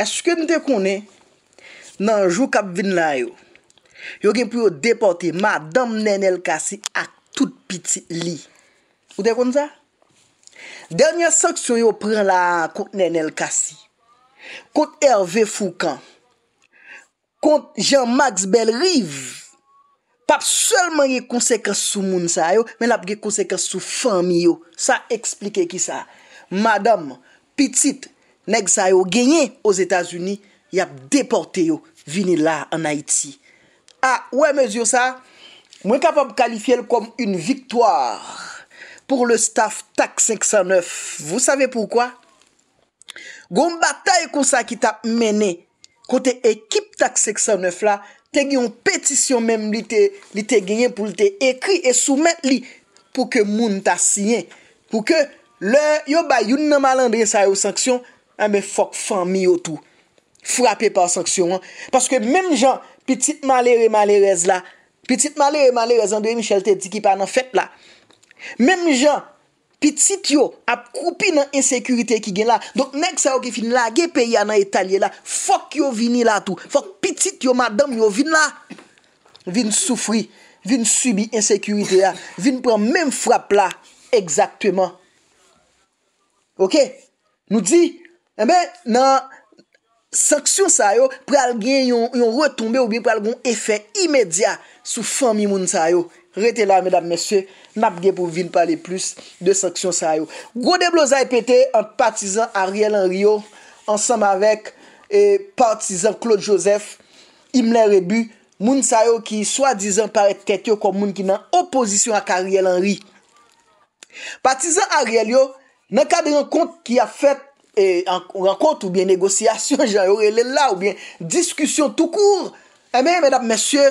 Eske nou te konen, nan jou kap vin la yo, yo gen pou yo depote Madame Nenel Kassi ak tout piti li. Ou te konen sa? Dernye saksyon yo pren la kout Nenel Kassi, kout Hervé Foucan, kout Jean-Max Bell Rive, pap selman ye konsekans sou moun sa yo, men ap ge konsekans sou fami yo. Sa eksplike ki sa? Madame, piti ti, Nèk sa yo genye os Etats-Unis, yap deporte yo vinila an Haiti. A, ouè mezyo sa, mwen kapap kalifye l kom un viktoar pou l staf tak 509. Vou save poukwa? Goumba tay kousa ki tap mene, kote ekip tak 509 la, te gion petisyon menm li te genye pou li te ekri e soumet li pou ke moun ta sinye. Pou ke yo bayoun nan malan deye sa yo sanksyon, Ame fok fan mi yo tou. Frape pa an sanksyon an. Paske menm jan, pitit male re male rez la. Pitit male re male rez an doye Michel Teddiki pa nan fet la. Menm jan, pitit yo ap koupi nan insekurite ki gen la. Dok nek sa yo ki fin la, ge pe ya nan etalye la. Fok yo vini la tou. Fok pitit yo madame yo vini la. Vini soufri. Vini subi insekurite la. Vini pren menm frap la. Eksaktweman. Ok? Nou di... Ebe eh nan Sanksyon sa yo Pral gen yon retombe ou bi pral goun efè Imediat sou fami moun sa yo Rete la medan mesye Nap gen pou vin pale plus de sanksyon sa yo Gwode bloza epete Ante patizan Ariel Henry yo Ansam avek Patizan Claude Joseph Imler ebi moun sa yo Ki swa dizan pare ketyo kom moun ki nan Opposisyon ak Ariel Henry Patizan Ariel yo Nan ka de an kont ki a fèt E, an kont ou bien negosyasyon jan yon rele la ou bien diskusyon tout kour. Emen, men ap mesye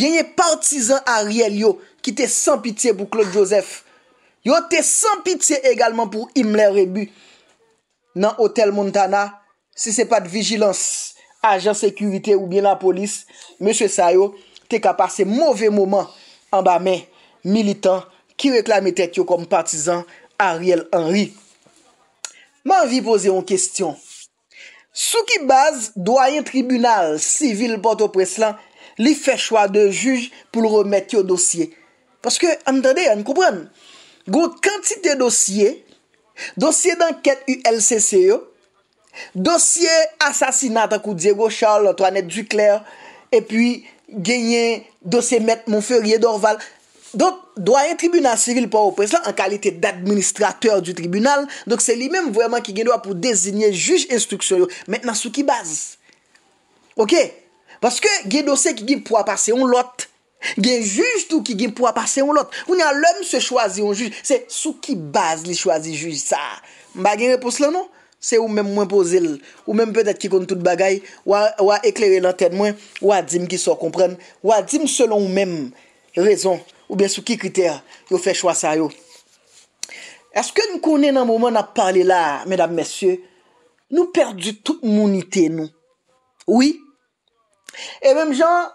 genye partizan Ariel yo ki te san pitiye pou Claude Joseph yo te san pitiye egalman pou Imler Rebu nan Hotel Montana si se pa de vigilans ajan sekurite ou bien la polis mesye sa yo te kapar se mouve mouman an ba men militan ki reklam etek yo kom partizan Ariel Henry Man vi pose yon kestyon, sou ki baz doayen tribunal sivil Port-au-Preslan li fechwa de juj pou l remet yo dosye. Paske, an tade, an koupren, gout kantite dosye, dosye danket u LCCO, dosye asasinata kou Diego Charles, toanet du Claire, e pi genyen dosye met moun ferye Dorval, dot. Dwa yon tribunal sivil pou a opres la, an kalite d'administrateur du tribunal, donk se li menm vweyman ki gen do a pou dezinye juj instruksyon yo. Mètenan sou ki baz. Ok? Paske gen do se ki gen pou a pase yon lot. Gen juj tou ki gen pou a pase yon lot. Ou nyan lèm se chwazi yon juj. Se sou ki baz li chwazi juj sa. Mba gen repos lan nou? Se ou menm mwen po zil. Ou menm pwede ki kon tout bagay. Ou a ekleri lan ten mwen. Ou a dim ki sou kompren. Ou a dim selon ou menm. Rezon. Ou bè sou ki kriter yo fè chwa sa yo? Eske nou konen nan mouman ap pale la, mèdame, mèsyè, nou perdi tout mounite nou? Oui. E mèm jan,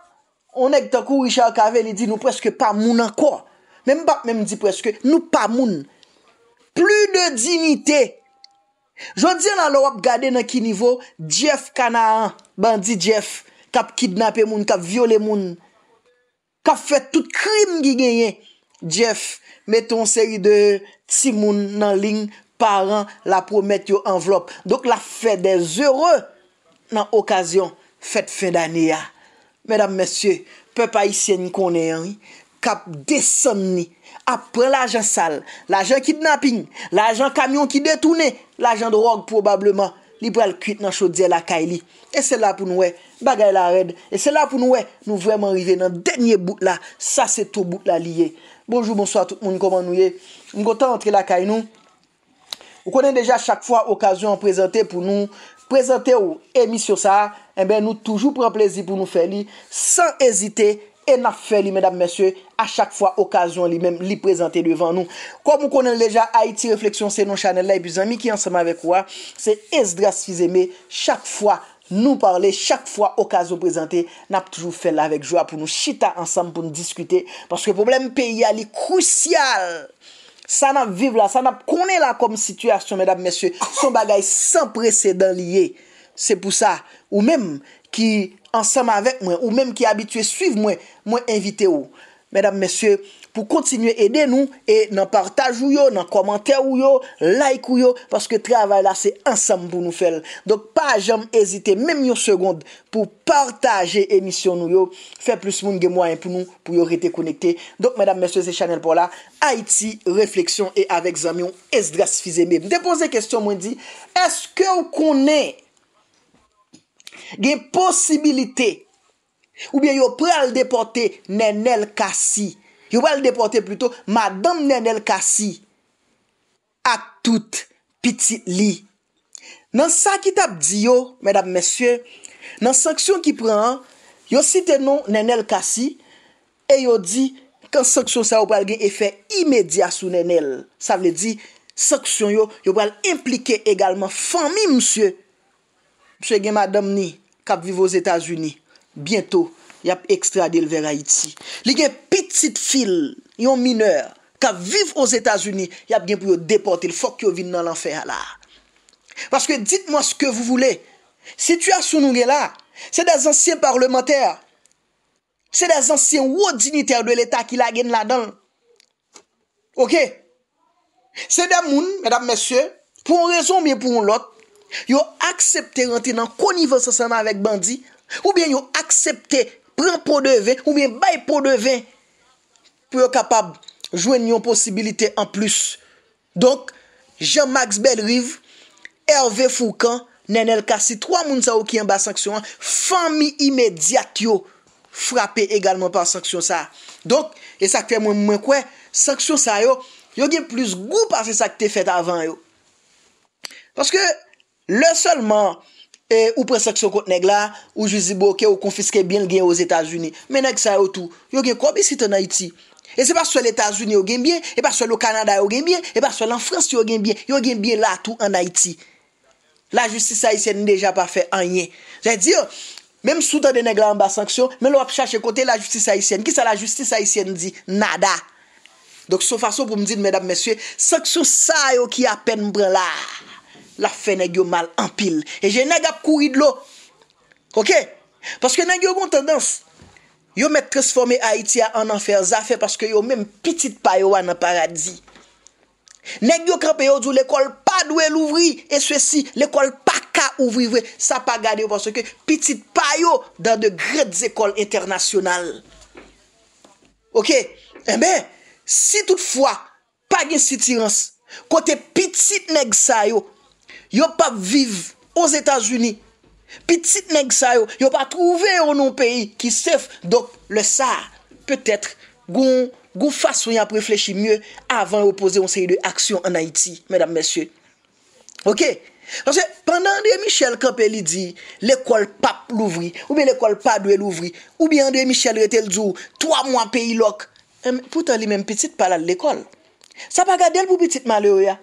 onèk takou Richard Carvel, e di nou preske pa moun anko. Mèm bap mèm di preske, nou pa moun. Plu de dinite. Jodi an alop gade nan ki nivou, Jeff Kanaan, bandi Jeff, kap kidnap moun, kap viole moun. Kap fè tout krim gi genyen. Jeff, meton seri de timoun nan ling, paran la pou met yo envelop. Dok la fè des heureux nan okasyon fèt fè danye ya. Mèdam mèsyè, pè pa y sè ni konen yon yi, kap deson ni apre la jen sal, la jen kidnapping, la jen kamyon ki detounen, la jen drog poubableman li pou al kwit nan chodze la kaili. E sè la pou nou wè. Bagay la red. E se la pou nou we nou vreman rive nan denye bout la. Sa se tou bout la li ye. Bonjou, bonsoit tout mouni koman nou ye. Mkotan antre la kay nou. Ou konen deja chak fwa okasyon prezante pou nou. Prezante ou emisyon sa. Emen eh nou toujou pren plezi pou nou fe li. San ezite ena fe li medam mesye. A chak fwa okasyon li menm li prezante devan nou. Kom ou konen deja Haiti Reflexion se nou chanel la. E bizan mi ki ansama vek wwa. Se ez dras fizeme chak fwa okasyon. Nou parle chak fwa okazo prezante Nap toujou fè la vek jwa pou nou chita Ansam pou nou diskute Paske problem peyi ali kousyal Sa nap vive la Sa nap konen la kom situasyon Son bagay san prese dan liye Se pou sa Ou mem ki ansem avek mwen Ou mem ki abitue suiv mwen Mwen invite ou Medan mwen se pou kontinye ede nou e nan partaj ou yo, nan komantè ou yo, like ou yo, paske travay la se ansam pou nou fel. Dok pa jom ezite, menm yo segond pou partaje emisyon nou yo, fe plus moun gen mwen pou nou, pou yo rete konekte. Dok, mèdame, mèdames et chanel pou la, Haiti, refleksyon e avek zanm yon es dras fizè mèm. Depose kestyon mwen di, eske ou konen gen posibilite ou bien yo pral depote nen el kasi? yo wèl depote pluto Madame Nenel Kassi ak tout piti li. Nan sa ki tap di yo, menap mesye, nan saksyon ki prehan, yo site nou Nenel Kassi e yo di kan saksyon sa wèl gen efè imèdia sou Nenel. Sa wèl di, saksyon yo, yo wèl implike egalman fami msye. Msye gen Madame ni, kap vivo os Etats-Unis. Biento, yap ekstradil vera iti. Li gen pete, tit fil, yon mineur, ka viv os Etats-Unis, yap gen pou yo deportil, fok yo vin nan l'anfer la. Paske, dit mwen s'ke vous voulez, si tu as sou nou gen la, se de zansien parlementer, se de zansien wou diniter de l'Etat ki la gen la dan. Ok? Se de moun, mèdame, mèsyè, pou yon rezon, pou yon lot, yo aksepte rente nan konivos asama vek bandi, ou bien yo aksepte pren po de vin, ou bien bay po de vin, yo kapab jwen yon posibilite an plus. Donk, Jean-Max Belrive, Hervé Foucan, Nenel Kassi, 3 moun sa ou ki yon ba sanksyon an, fami imediat yo frape egalman pa sanksyon sa. Donk, e sakte mwen mwen kwe, sanksyon sa yo, yo gen plus goupa se sakte fet avan yo. Paske, le solman, ou pre sanksyon kont neg la, ou ju zi boke ou konfiske bin gen yo zi Etasuni. Menek sa yo tou. Yo gen komisite na iti. E se pa sou l'Etats-Unis yo gen bien E pa sou l'Okanada yo gen bien E pa sou l'Anfrans yo gen bien Yo gen bien la tou an Haiti La justice haitienne deja pa fe anyen Jè di yo Mèm sou ta de neg la anba sanksyon Mèm lò ap chache kote la justice haitienne Ki sa la justice haitienne di? Nada Dok sou fasyon pou mdite mèdap mèsyon Sanksyon sa yo ki apen mbran la La fe neg yo mal anpil E jè neg ap kouid lo Ok? Paske neg yo kon tendans yo met transforme Haitia an anfer zafè paske yo menm pitit payo an an paradzi. Neg yo krepe yo djou l'ekol pa dwe louvri e swesi l'ekol pa ka ouvri vre, sa pa gade yo paske pitit payo dan de gred zekol internasyonal. Ok? Emen, eh si toutfwa, pa gen sitirans, kote pitit neg sa yo, yo pa viv os Etanjouni Pitit neg sa yo. Yo pa trouve yo nou peyi ki sef. Dok le sa. Petetre. Gon. Gon fasyon ya preflechi mye. Avan yo pose yon sey de aksyon an Haiti. Medam mesye. Ok. Dan se. Pendan de Michel kapel li di. L'ekol pap louvri. Oube l'ekol padwe louvri. Oube yon de Michel re tel zou. Troa mwa peyi lok. Poutan li men pitit palal l'ekol. Sa pa gade el pou pitit male ouya.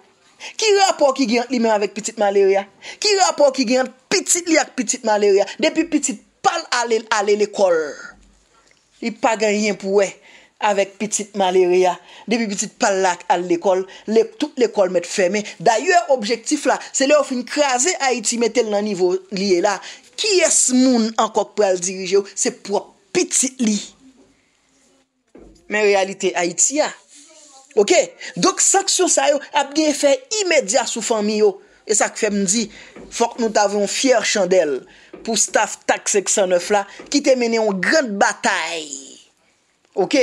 Ki rapor ki gyant li men avek pitit male ouya. Ki rapor ki gyant. Pitit li ak pitit malerya, depi pitit pal ale ale l'ekol. Li pa gen riyen pou we, avek pitit malerya, depi pitit pal lak al l'ekol, le tout l'ekol met ferme. Da yon objektif la, se le ou fin kraze Haiti metel nan nivou liye la, ki es moun ankok pou al dirije ou, se pou pitit li. Men realite Haiti ya. Ok, dok saksyon sa yo ap gen fe imedya sou fami yo. E sak fèm di, fòk nou t'avè yon fyer chandel pou staf tak 609 la ki te mène yon grand batay. Ok,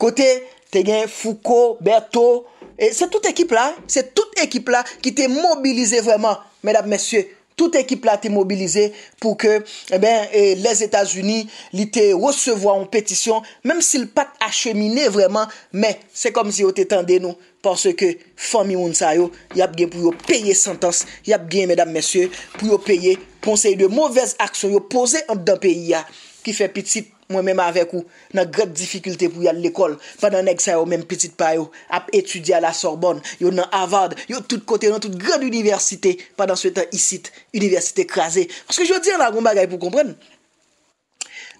kote, te gen Foucault, Berthoud, se tout ekip la, se tout ekip la ki te mobilize vèman. Mèdap mèsyè, tout ekip la te mobilize pou ke eh les Etats-Unis li te recevoi yon petisyon, mèm si l'pat achemine vèman, mè, se kom si yo te tende nou. panse ke fami moun sa yo, yap gen pou yo peye santans, yap gen, medam mesye, pou yo peye ponseye de mouvez aksyon, yo posey anp dan peyi ya, ki fe pitit, mwen menm avek ou, nan gred difikulte pou yal lekol, padan neg sa yo, menm pitit payo, ap etudya la sorbon, yo nan avad, yo tout kote, yo nan tout gred universite, padan sou etan isit, universite krasi. Panske jyo di an la goun bagay pou kompren,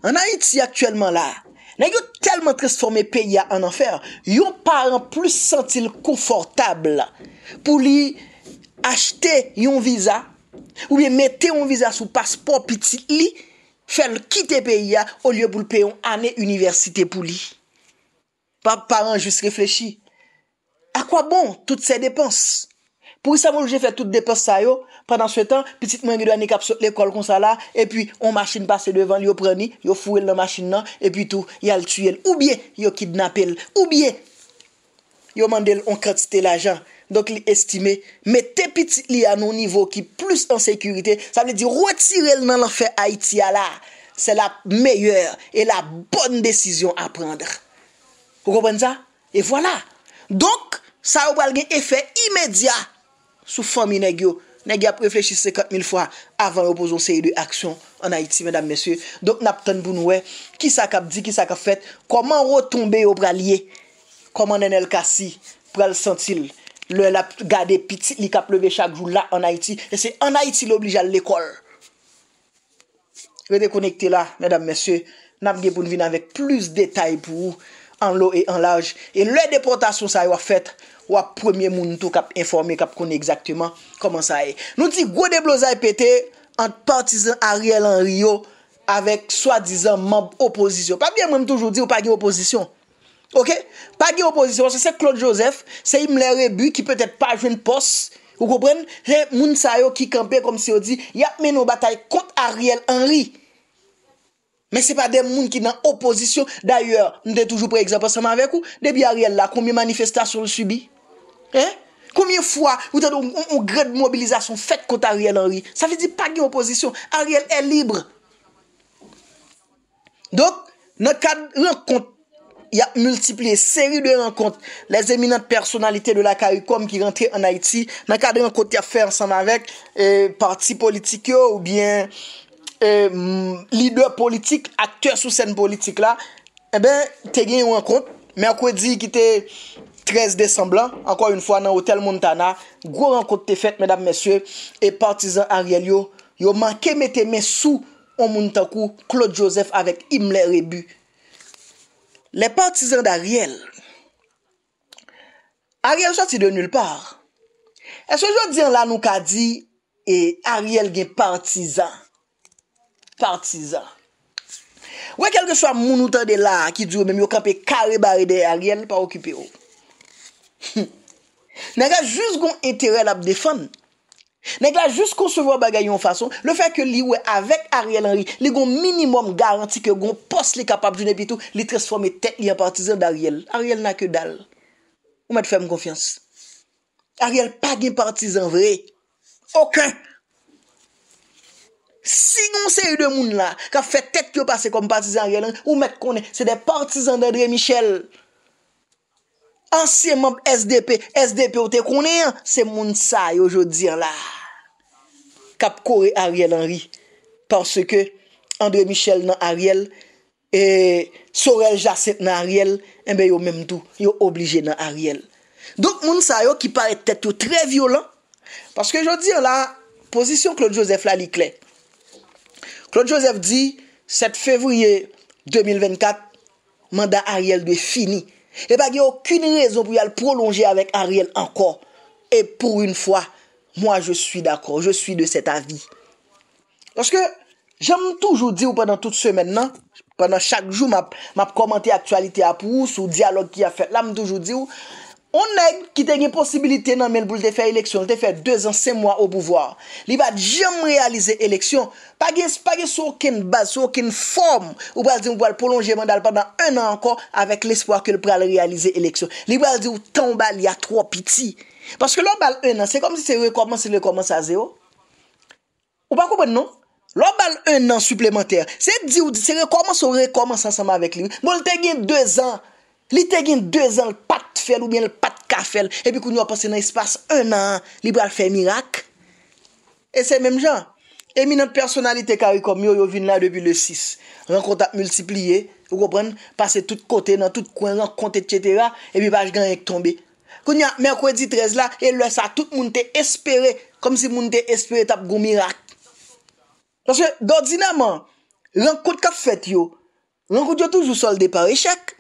an a iti aktuelman la, Nan yon telman transforme peya an anfer, yon paran pou sentil konfortable pou li achete yon visa ou bi mette yon visa sou paspor pitit li, fel kite peya ou liye pou l'peyon ane universite pou li. Pap, paran, jwis reflechi, akwa bon tout se depans? Pou yi sa moun jè fè tout de post sa yo, pranan sou etan, pitit mwen gèdwa nè kap lè kol kon sa la, epi yon machine pase devan, yon preni, yon fouèl yon machine nan, epi tout, yal tuyel. Ou bie, yon kidnapel. Ou bie, yon mandel on kredite l'ajan. Donk li estime, mè tepit li anon nivou ki plus ansekurite, sa mè di rwetirel nan l'enfer Haitia la. Se la meyèr, e la bonn desisyon aprendre. Kou koubèn za? E vwala. Donk, sa wal gen Sou fomi negyo, negyo ap reflechise 50.000 fwa avan opozon se yi de aksyon an Haiti, mèdame mèsyo. Dok nap ton bunwe, ki sa kap di, ki sa kap fet, koman rotombe yo pralye, koman nen el kasi, pral sentil. Le el ap gade piti, li kap leve chak jou la an Haiti, e se an Haiti l'oblijal l'ekol. Redekonekte la, mèdame mèsyo, nap gen bunvina vek plus detay pou ou. An lo e an laj. E lè depotasyon sa yon fèt, wap premye moun tou kap informe, kap koni ekzaktouman koman sa yon. Nou ti gwo de blozay pète, ant partizan Ariel Henry yo, avèk swa dizan mamb opozisyon. Pa bie mwen toujou di ou pa gen opozisyon. Ok? Pa gen opozisyon, se se Claude Joseph, se yon mle rebuy ki pètèt pa jwen pos, ou koupren, jè moun sa yon ki kampe, kom si yo di, ya mè nou batay kont Ariel Henry. Men se pa de moun ki nan oposisyon. D'ayor, nou te toujou pre-exemple seman vek ou? Debi Ariel la, koumye manifestasyon le subi? Koumye fwa? Ou te do un gre de mobilizasyon fet kout Ariel Henry? Sa fe di pa gen oposisyon. Ariel e libre. Dok, nan kad renkont, ya multipli, seri de renkont, les eminant personnalite de la Karikom ki rentre en Haiti, nan kad renkont ya fe ansanman vek, euh, parti politikyo ou bien... Euh, mm, lider politik, akter sou sen politik la, e eh ben te gen yon renkont, men akwe di ki te 13 Desemblan, anko yon fwa nan Hotel Montana, gwo renkont te fet, medan mesye, e partizan Ariel yo, yo manke me te mesou, on moun tankou, Claude Joseph, avek Himle Rebu. Le partizan d'Ariel, Ariel chati de nul par. E se jo diyan la nou ka di, e Ariel gen partizan, wè kelke chwa mounoutan de la ki djou mèm yo kape kare bare de a riyen pa okipe ou nèk la jous goun etere la bde fon nèk la jous konsevwa bagayon fason le fè ke li wè avèk a riyen anri li goun minimum garanti ke goun pos li kapap joun epitou li transforme tek li an partizan da riyen a riyen na ke dal ou mèd fèm konfians a riyen pa gen partizan vre okèn Si yon se yon de moun la, ka fe tek yo pase kom patizan Ariel Henry, ou mek konen, se de patizan de André Michel. Anseye moun SDP, SDP ou te konen, se moun sa yo jodi la. Kap kore Ariel Henry, parce ke André Michel nan Ariel, e Sorel Jacet nan Ariel, e be yo menm tou, yo oblije nan Ariel. Dok moun sa yo ki pare tet yo tre violent, parce ke jodi la, posisyon Claude Joseph la li klenk, Flot Joseph di, 7 fevriye 2024, mandat Ariel de fini. E bagi yo kine rezon pou yal prolonje avèk Ariel ankor. E pou yon fwa, mwa je suis d'akor, je suis de set avi. Lorske, jen m toujou di ou penan tout semen nan, penan chak jou map komante aktualite ap ou, sou dialog ki a fè, la m toujou di ou, On neg ki te gen posibilite nan men bou l te fe eleksyon, l te fe 2 an, 5 mwa ou bou voir. Li va jem realize eleksyon, pa gen sou ken base, sou ken form ou ba zin ou ba l polongeman dal pendant 1 an anko avèk l espoir ke l pral realize eleksyon. Li va zin ou tan bal ya 3 piti. Paske l ou bal 1 an, se kom si se rekomans se le komans a 0 ou pa kouben non? L ou bal 1 an suplementer se di ou se rekomans ou rekomans ansama avèk li. Mou l te gen 2 an li te gen 2 an l pat Ou mwen l pat ka fel E pi koun yo ap pase nan espase un nan Libra l fey mirak E se menm jan E mi nan personalite karikom yo yo vin nan debi le 6 Rankot ap mulsipliye Ou kopren pase tout kote nan tout kwen Rankot et chetera E pi vaj gan ek tombe Koun yo mwen kwezi 13 la E lwesa tout moun te espere Kom si moun te espere tap goun mirak Sosye dozina man Rankot ka fet yo Rankot yo touzou solde par eshek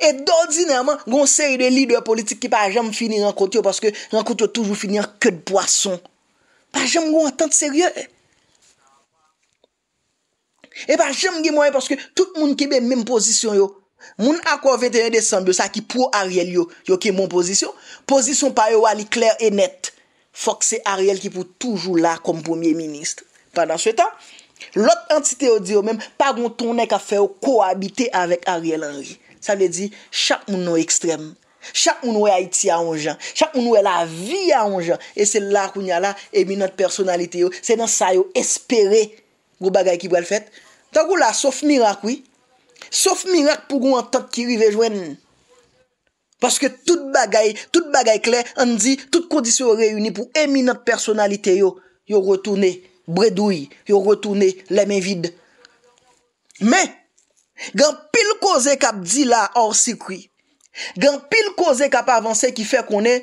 E et d'ordinèrman, goun seri de lider politik ki pa jèm finin nan koti yo paske nan koti yo toujou finin ke d'poison. Pa jèm goun atant seri yo. Et pa jèm gèmouè paske tout moun ki bè mèm posisyon yo. Moun akwa 21 désembye, sa ki pou Ariel yo, yo ki moun posisyon. Posisyon pa yo wali kler e net. Fokse Ariel ki pou toujou la kom pou miye minist. Padan sou etan, lot entite yo di yo mèm pa goun tonèk a fè yo kou habite avèk Ariel Henry. Sa vle di, chak moun nou ekstrem. Chak moun nou e a iti a anjan. Chak moun nou e la vi a anjan. E se la kounya la, emi not personalite yo. Se nan sa yo espere gwo bagay ki brel fèt. Tango la, sof mirak, oui. Sof mirak pou goun an tat ki rivejwen. Paske tout bagay, tout bagay kler, an di, tout kondisyon reyuni pou emi not personalite yo. Yo retoune, bredoui. Yo retoune, lèmen vide. Men, Gan pil koze kap di la orsi kwi. Gan pil koze kap avanse ki fe konen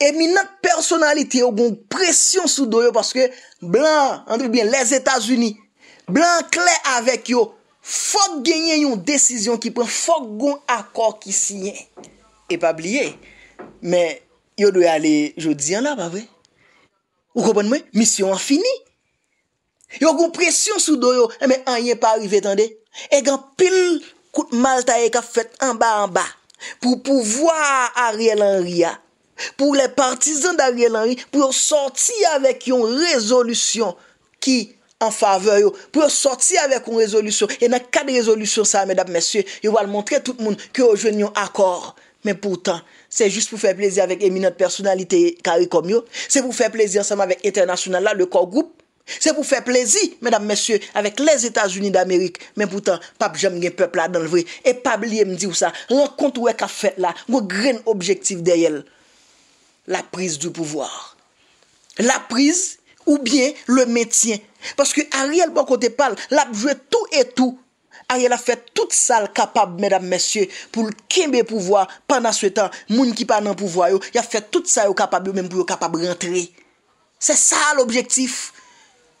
eminat personalite yo gon presyon sou do yo paske blan, an di pou bien, les Etats-Unis. Blan kle avèk yo. Fok genyen yon desisyon ki pren, fok gon akor ki siyen. E pa bliye. Men yo dwe ale jodi an la pa vwe. Ou kopan mwen, misyon an fini. Yo gon presyon sou do yo. E men an yen pa arrive tande. Egan pil kout Malta e ka fèt anba anba pou pouvoa Ariel Henry a. Pou le partizan d'Ariel Henry pou yo sorti avek yon rezolusyon ki an fave yo. Pou yo sorti avek yon rezolusyon. E nan kade rezolusyon sa, mèdap mèsye, yo wale montre tout moun ki yo jwen yon akor. Mè pourtant, se jist pou fè plèzi avèk eminat personalite karikom yo. Se pou fè plèzi ansama avèk etè nasyonal la, le kor group. Se pou fè plèzi, mèdam mèsyè, avèk lèz Etats-Unis d'Amérique, mèm poutan, pab jèm gen pèp la, dan l vre, e pab liè m di ou sa, lèkont wè ka fèt la, wè gren objektyf dè yèl, la priz du pouvoir. La priz, ou bè, lè mètyen. Paske a rèl bon kote pal, lèp jwè tout et tout, a rèl a fèt tout sal kapab, mèdam mèsyè, pou l'kin bè pouvoir, panan sou etan, moun ki panan pouvoyou, yè fèt tout sal yo kapab yo, mèm pou yo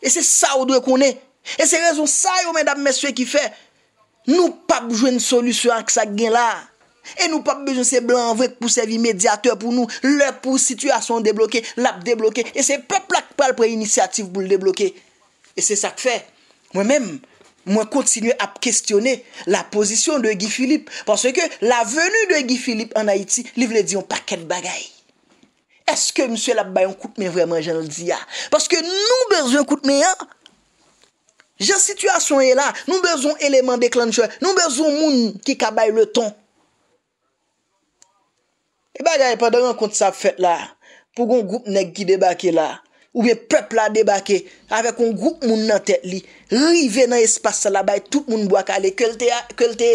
E se sa ou dwe konen. E se rezon sa yo men dab meswe ki fe. Nou pap jwen solusyon ak sa gen la. E nou pap bejwen se blan vwek pou sevi mediateur pou nou. Le pou situasyon debloke, lap debloke. E se pe plak pal pou e inisiatif pou le debloke. E se sa k fe. Mwen men, mwen kontinu ap kestyone la posisyon de Guy Philippe. Panse ke la venu de Guy Philippe an Haiti, li vle di yon paket bagay. Eske msye la bayon koutme vreman jen l di ya? Ah? Paske nou bezon koutme ya? Je situasyon ye la, nou bezon eleman de klan choy, nou bezon moun ki kabay le ton. E bagay, padan yon konti sa fèt la, pou goun goup nek ki debake la, ou be pep la debake, avek yon goup moun nan tet li, rive nan espase la bay tout moun bwa kale, ke l te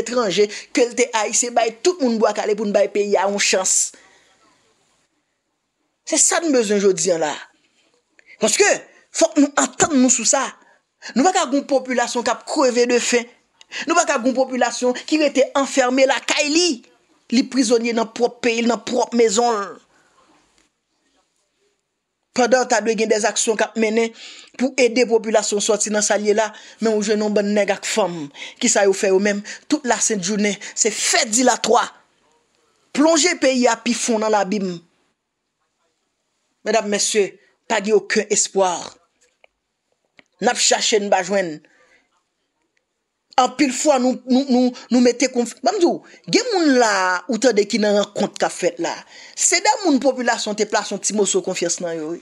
etranje, ke l te aise, bay tout moun bwa kale pou n bay pe ya yon chans. Se sa nou bezon jodi an la. Koske, fok nou antan nou sou sa. Nou pa ka goun populasyon kap kreve de fe. Nou pa ka goun populasyon ki ve te enferme la kaili. Li prizoni nan prop peyi, nan prop mezon. Pwede an ta dwe gen des aksyon kap menen pou ede populasyon soti nan salye la men ou jenon bon neg ak fom. Ki sa yo fe ou men, tout la sen jounen se fedi la toa. Plonje peyi api fon nan labim. Mèdap mèsyè, pa gè okè espoir. Nap chache n'ba jwen. An pil fwa nou mète konf... Mamdou, gè moun la ou tè de ki nan yon kont ka fèt la. Se dè moun populasyon te plas yon timo sou konfyes nan yon.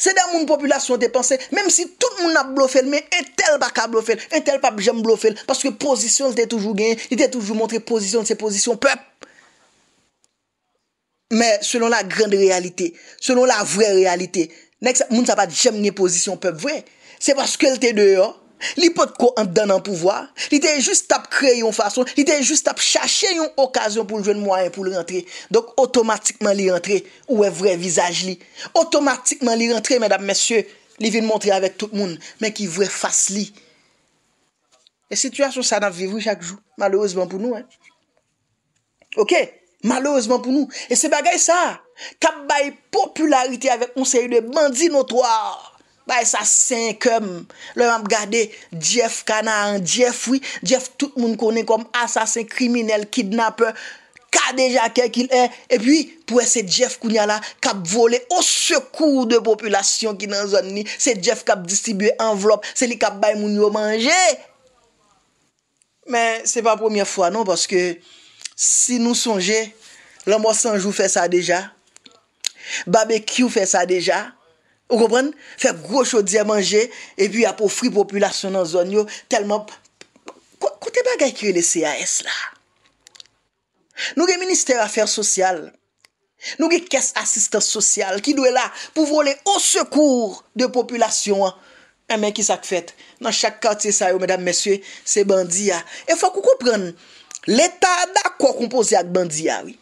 Se dè moun populasyon te panse, mèm si tout moun ap blofèl, mè entèl baka blofèl, entèl pap jèm blofèl, paske pozisyon lte toujou gen, lte toujou montre pozisyon se pozisyon pep. Men, selon la grande realite, selon la vre realite, moun sa pa jem nye pozisyon pep vre. Se baske lte deyon, li pot ko an dan an pouvoi, li te jist ap kre yon fason, li te jist ap chache yon okasyon pou ljwen mwanyen pou l rentre. Dok, otomatikman li rentre, ou e vre vizaj li. Otomatikman li rentre, medap mesye, li vin montre avek tout moun, men ki vre fase li. E sitwasyon sa nan vivri chak jou, malouzman pou nou. Ok? Malouzman pou nou. E se bagay sa, kap bay popularite avèk onseye de bandi notwa. Bay sa senkèm. Le mèm gade Jeff Kanaan. Jeff, oui, Jeff tout moun kone kom asasin, kriminel, kidnapper. Ka deja kèk il è. E pi, pouè se Jeff Kounyala kap vole au sekou de populasyon ki nan zon ni. Se Jeff kap distribuè envelop. Se li kap bay moun yo manje. Men, se pa premier fwa, non, paske... Si nou sonje, l'ambo sanjou fè sa deja, babekyu fè sa deja, ou kopren, fè gro chodiè manje, epi apou fri populasyon nan zon yo, telman... Kote bagay kire le CAS la? Nou ge minister afer sosyal, nou ge kes asistan sosyal, ki nou e la pou vole au sekour de populasyon, an e men ki sak fèt, nan chak katiye sa yo, mèdam, mèsyè, se bandi ya. E fòk ou kopren, L'Etat da kwa kompozi ak bandi ya, wè.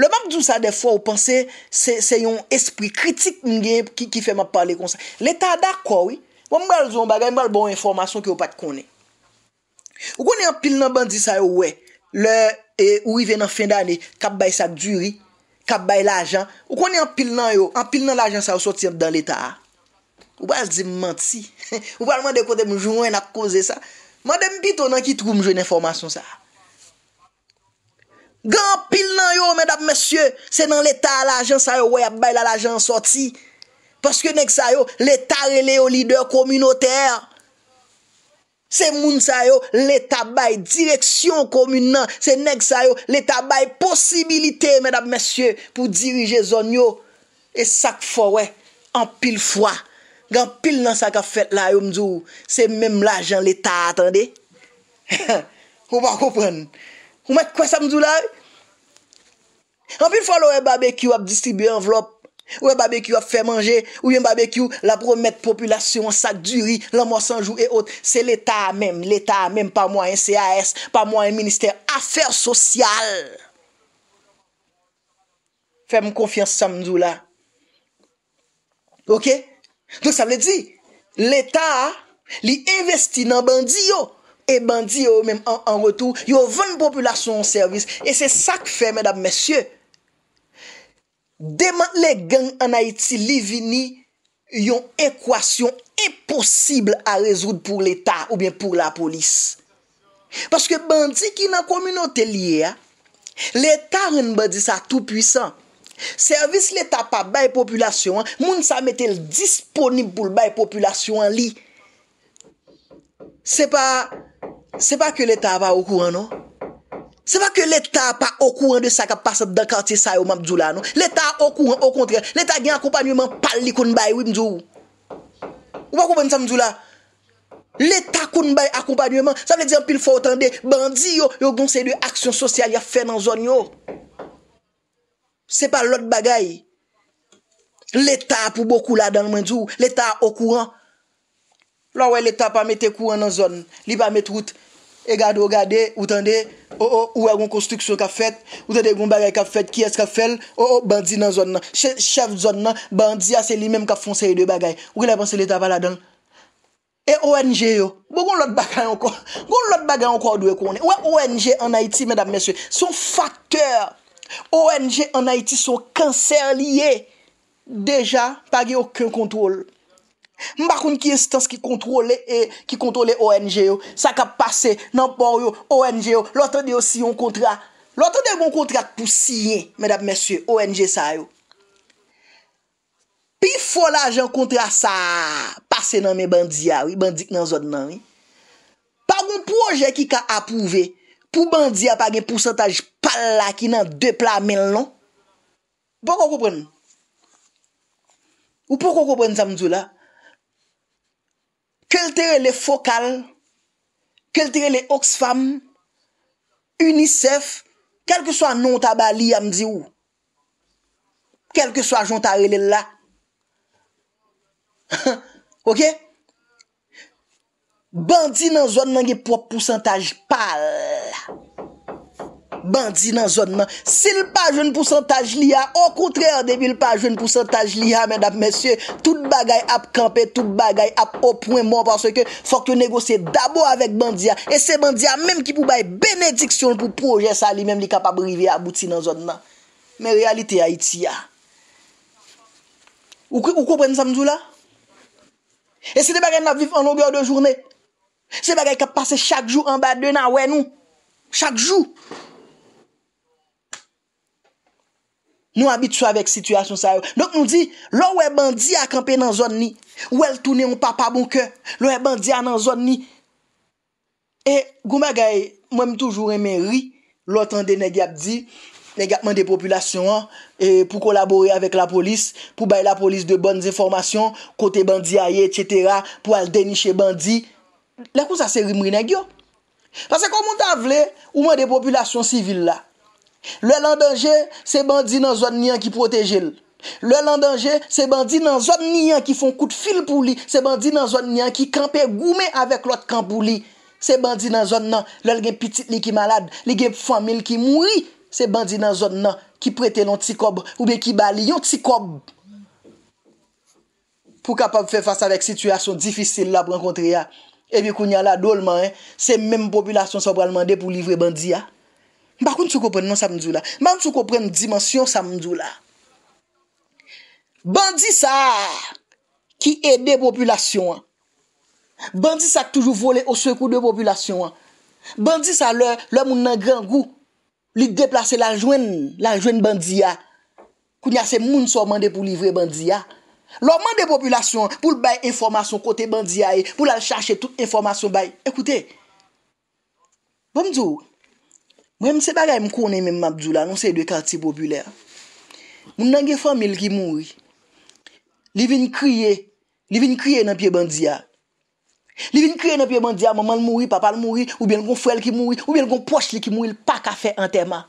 Le mèm djou sa de fwa ou panse se yon espri kritik mgen ki fe mèp pale kon sa. L'Etat da kwa, wè. Mwen mwen al zon bagay mwen al bon informasyon ki ou pat konen. Ou konen an pil nan bandi sa yo wè. Le, e, ou i ven an fin da ane, kap bay sa djuri, kap bay la ajan. Ou konen an pil nan yo, an pil nan la ajan sa yo soti ap dan l'Etat. Ou mwen al zi manti. Ou mwen al mwen dekote mwen jounwen ak koze sa. Mwen dem pito nan ki trou mwen jounen informasyon sa a. Gan pil nan yo, mèdap mèsyè, se nan l'Etat l'agent sa yo wèy ap bay la l'agent soti. Paske nèk sa yo, l'Etat relè yo lider komunotèr. Se moun sa yo, l'Etat bay direksyon komun nan. Se nèk sa yo, l'Etat bay posibilité, mèdap mèsyè, pou dirije zon yo. E sak fò wè, an pil fò. Gan pil nan sa ka fèt la yo mdou, se mèm l'agent l'Etat atande. Ou pa koupèn. Ou mèk kwa sa mdou la yo? Anpil fwa lou e babekyou ap distribu en vlop Ou e babekyou ap fè manje Ou yon babekyou la promet populasyon Sak duri, lan mwa sanjou e ot Se l'Etat mèm, l'Etat mèm Pa mwa en CAS, pa mwa en minister Afèr sosyal Fèm konfians samdou la Ok Nou sa mè di L'Etat li investi nan bandi yo E bandi yo mèm an retou Yo vèm populasyon an servis E se sak fè mèdap mèsyè Deman le gang an Haiti li vini, yon ekwasyon eposible a rezoud pou l'Etat ou bien pou la polis. Paske bandi ki nan komino te liye, l'Etat ren badi sa tou pwisan. Servis l'Etat pa baye populasyon, moun sa metel disponib pou l'baye populasyon li. Se pa, se pa ke l'Etat va okou anon. Se va ke l'Etat pa okouran de sa kapasat dan karte sa yo man djou la nou? L'Etat okouran, o kontre, l'Etat gen akompanyouman pal li koun bayi ou mdjou. Ou pa koun bayi sa mdjou la? L'Etat koun bayi akompanyouman, sa mle diyan pil fò otan de, bandi yo, yo gonsen de aksyon sosyal ya fe nan zon yo. Se pa lot bagay. L'Etat pou boku la dan mdjou, l'Etat okouran. Lò wè l'Etat pa mette kouan nan zon, li pa mette wout. E gade, ou gade, ou tande, ou ou, ou agon konstruksyon ka fet, ou tande, ou agon bagay ka fet, ki es ka fel, ou ou, bandi nan zon nan, chef zon nan, bandi ase li menm ka fon se yi de bagay. Ou ki la panse li ta pala dan? E ONG yo, bo goun lot bagay anko, goun lot bagay anko a dwe konen. Ou an ONG an Aiti, medan mesye, son fakteur, ONG an Aiti son kanser liye, deja, pagi okyon kontrol. Mbakoun ki esitans ki kontrole eh, ONG yo Sa kap pase nan por yo ONG yo Lote de yo si yon kontra Lote de yo yon kontra pou si yon Medap mesye, ONG sa yo Pi fola jen kontra sa Pase nan men bandiya Bandik nan zot nan Pag yon proje ki ka apouve Pou bandiya pag yon pousantaj Pal la ki nan depla men lon Ou pou koko pren Ou pou koko pren Ou pou koko pren samdou la Keltere le Focal Keltere le Oxfam Unicef Kelke so anon taba li amdi ou Kelke so anjon tarele la Ok Bandi nan zon nan gen prop pousantaj pal bandi nan zon nan. Si l pa jwen pousantaj li a, o kontre an debil pa jwen pousantaj li a, mèdap mèsyè, tout bagay ap kampe, tout bagay ap opwen mò, porsè ke fòk te negosye dabo avèk bandi a. E se bandi a, mèm ki pou bay benediksyon pou proje sali, mèm li kapab rive abouti nan zon nan. Mè realite Haiti a. Ou kò pren samzou la? E se de bagay nan vif an longyor de jounè? Se bagay kap pase chak jou an bad de nan wè nou? Chak jou? Nou abit sou avèk situasyon sa yo. Donk nou di, lò wè bandi akampè nan zon ni. Ou el toune yon papa bonke. Lò wè bandi an nan zon ni. E goumè gaye, mwen m toujou remè ri. Lò tande negyap di. Negyap mwen de populasyon an. Pou kolaborè avèk la polis. Pou bay la polis de bonn zéformasyon. Kote bandi a ye, etc. Pou al deni che bandi. Lè kou sa seri mwen negyo. Pase kou moun ta vle, ou mwen de populasyon sivil la. Le lan danje, se bandi nan zon niyan ki protejil. Le lan danje, se bandi nan zon niyan ki fon kout fil pou li. Se bandi nan zon niyan ki kampe goume avek lot kamp pou li. Se bandi nan zon nan, le gen pitit li ki malad, li gen pfamil ki moui. Se bandi nan zon nan, ki prete lon tsi kob ou be ki bali yon tsi kob. Pou kapap fe fasa vek situasyon difisil la pou ankontri ya. E bi kou nyan la dolman, se menm populasyon sa pral mande pou livre bandi ya. Bakoun sou ko pren nan sa mdjou la. Man sou ko pren dimensyon sa mdjou la. Bandi sa ki ede populasyon. Bandi sa k toujou vole ou sekou de populasyon. Bandi sa lè, lè moun nan gran gou. Li deplase la jwen, la jwen bandiya. Koun yase moun sou mande pou livre bandiya. Lò mande populasyon pou l'bay informasyon kote bandiya e, pou lal chache tout informasyon bay. Ekoutè. Bandi sa Mwen se baga yon konen men Mabdou la, nou se yon kati populer. Mwen nan gen fomil ki moui, li vin kriye, li vin kriye nan piye bandiya. Li vin kriye nan piye bandiya, maman moui, papa moui, ou bien kon frel ki moui, ou bien kon poch li ki moui, l pa kafe an tema.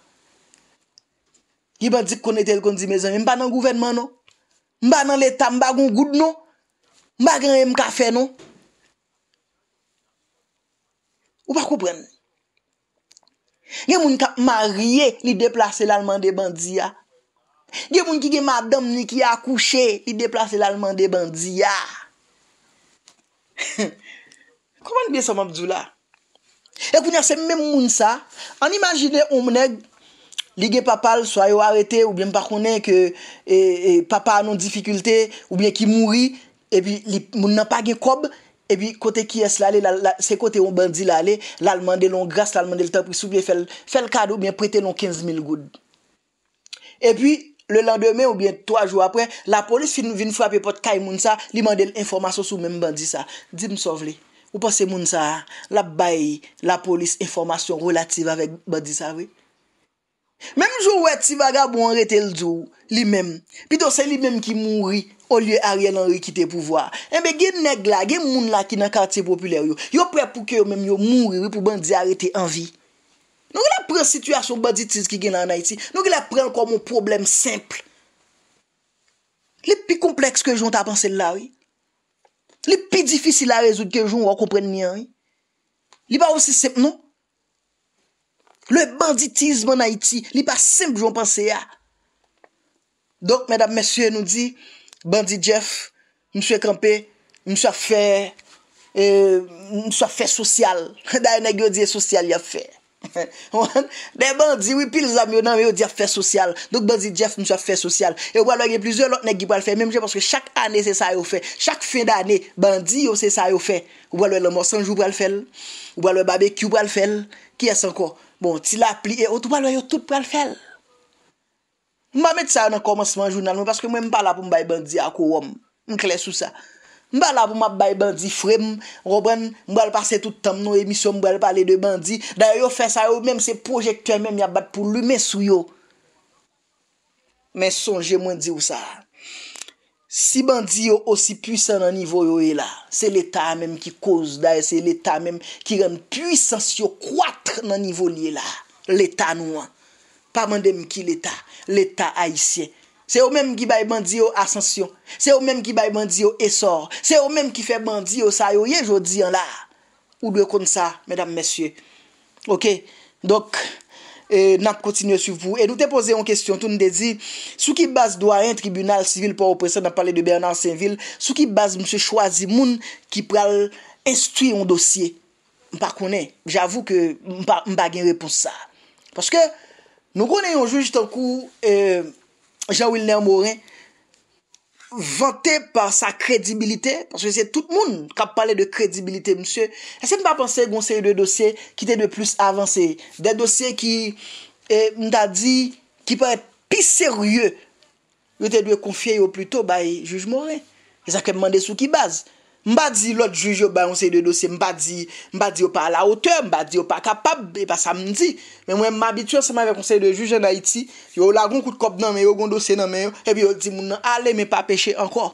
Ki bandi kon ete l kon di mezan, mba nan gouvenman nou? Mba nan leta mba goun goud nou? Mba gen yon kafe nou? Ou pa kouprenne? Gen moun ka marye li deplase l'alman de bandiya. Gen moun ki gen madam ni ki akouche li deplase l'alman de bandiya. Kouman biye sa mabdou la? Ek wèk wèk se mèm moun sa, an imagine ou mwenè li gen papal sou ayo arete ou bèm pa konè ke e, e, papa anon difikultè ou bèm ki mouri e pi moun nan pa gen kobb, E pi kote ki es la le, se kote yon bandi la le, lal mande yon gras, lal mande yon tapri soube, fel kado, mwen prete yon 15.000 goud. E pi, le lande mwen ou bie 3 jou apre, la polis fin vin fwa pe pot kay moun sa, li mande yon informasyon sou mwen bandi sa. Dim sovle, ou pos se moun sa, la bayi, la polis, informasyon relativ avèk bandi sa ve. Mwen jou wè ti vagab wè an rete l djou, li mèm, pi do se li mèm ki moun ri. O liye a riyen an rikite pou vwa. Enbe eh gen neg la, gen moun la ki nan karte populer yo. Yo pre pou ke yo menm yo moun riyen pou bandi arete an vi. Nou ki la pren situasyon banditis ki gen an Haiti. Nou ki la pren kwa moun problem simple. Li pi kompleks ke joun ta panse l la. Li pi difisil a rezout ke joun wakopren nian. Li pa wosi sep nou. Le banditisman Haiti, li pa semp joun panse ya. Dok medap mesye nou di... Bandi Jeff, mswe kampe, mswe fè, e, mswe fè sosyal. Da yon neg yo diye sosyal, yon fè. De bandi, wipil zam yo nan, yo diye fè sosyal. Dok bandi Jeff, mswe fè sosyal. Yo walo yon plizye lòt neg yon pral fè, mèm jè porske chak anè se sa yon fè. Chak fè danè, bandi yo se sa yon fè. Walo yon lòmò sanjou pral fèl, walo yon babè kyou pral fèl. Ki yè san kon? Bon, ti la pli e ot, walo yon tout pral fèl. Mbame tsa nan komosman jounal mwen, paske mwen mbala pou mbay bandi akou wom, mkles ou sa. Mbala pou mbay bandi frem, mbote pase tout tam nou emisyon, mbote pale de bandi, daye yo fesa yo, mwen mse projektyon mwen mye bat pou lume sou yo. Men sonje mwen di ou sa. Si bandi yo osi pwisan nan nivou yo e la, se l'eta mwen ki koz daye, se l'eta mwen ki rem pwisan si yo kwat nan nivou li e la, l'eta nou an. pa mandem ki l'Etat, l'Etat haïsien. Se yo mèm ki bay bandi yo asansyon, se yo mèm ki bay bandi yo esor, se yo mèm ki fè bandi yo sa yo ye jodi an la, ou dwe kon sa, mèdam mèsyè. Ok, dok, euh, nan kontinye sou vous, e nou te pose yon kestyon, tou nou de di, sou ki base doa yon tribunal sivil pou a opresen nan pale de Bernard Saint-Ville, sou ki base mse chwazi moun ki pral estui yon dosye. Mpa konen, javou ke mpa gen repons sa. Paske, Nou konen yon juj tan kou euh, Jean-Wilner Morin vante par sa kredibilite, panse se tout moun kap pale de kredibilite monsye, se m pa panse goun se yon dosye ki te de plus avanse, se m pa panse de dosye ki m da di ki pa et pi serye, yon te de konfye yo pluto, ba yon juj Morin. Yon sa ke m mande sou ki bazen. Mba di lot juji yo ba yon sey de dosye, mba di yo pa la ote, mba di yo pa kapab, e pa sa mdi. Men mwen mabituyan seman yon sey de juji yo na iti, yo la goun kout kop nanme, yo goun dosye nanme yo, epi yo di moun nan, ale men pa peche anko.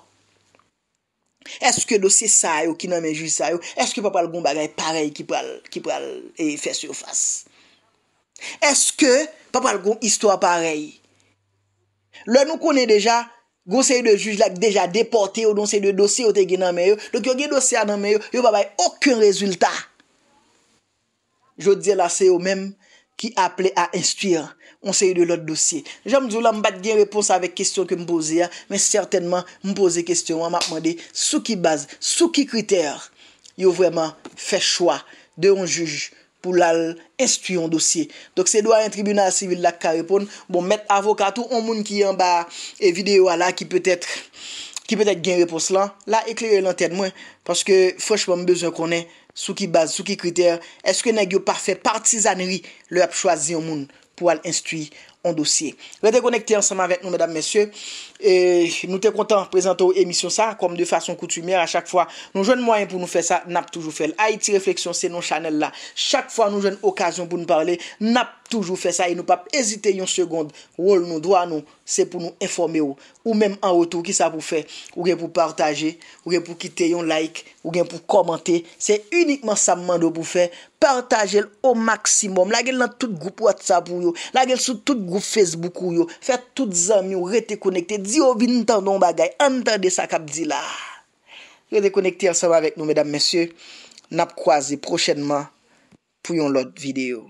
Eske dosye sa yo ki nanme juji sa yo, eske papal goun bagay parey ki pral e fes yo fas? Eske papal goun istwa parey? Le nou kone deja? Gou se yu de juj lak deja deporte ou nou se yu de dosye ou te genanme yo. Dok yo gen dosye ananme yo, yo babaye okun rezultat. Jou di la se yo menm ki aple a instuyan. On se yu de lot dosye. Jom djou la mbate gen repons avek kestyon ke mpoze ya. Men certainman mpoze kestyon. Wan ma pwande sou ki baz, sou ki kriter. Yo vweman fe chwa de yon juj. pou lal instui yon dosye. Dok se do a yon tribunal sivil lak ka repon, bon met avokatou yon moun ki yon ba e video a la, ki peut etre gen repos lan, la ekler yon lan ten mwen, paske fweshman m bezon konen sou ki baz, sou ki kriter, eske nagyo pa fe partizanri lop chwazi yon moun, pou lal instui yon dosye. Ve te konekte ansaman vek nou, medan mesye. E, nou te kontan prezente ou emisyon sa kom de fason koutumier a chak fwa nou jwenn mwoyen pou nou fwe sa, nap toujou fwe l Haiti Reflexion se nou chanel la chak fwa nou jwenn okasyon pou nou parle nap toujou fwe sa, e nou pap ezite yon segonde rol nou, dwa nou, se pou nou informe ou ou menm an wotou ki sa pou fwe ou gen pou partaje ou gen pou kite yon like, ou gen pou komante se unikman sa mwando pou fwe partaje l o maksimum lage l nan tout group WhatsApp ou yo lage l sou tout group Facebook ou yo fwe tout zanm yon rete konekte di Diyo vin tan don bagay, an tan de sa kap di la. Gwede konekte yal sewa avèk nou, mèdame, mèsyè. Nap kwa zi prochenman pou yon lot videyo.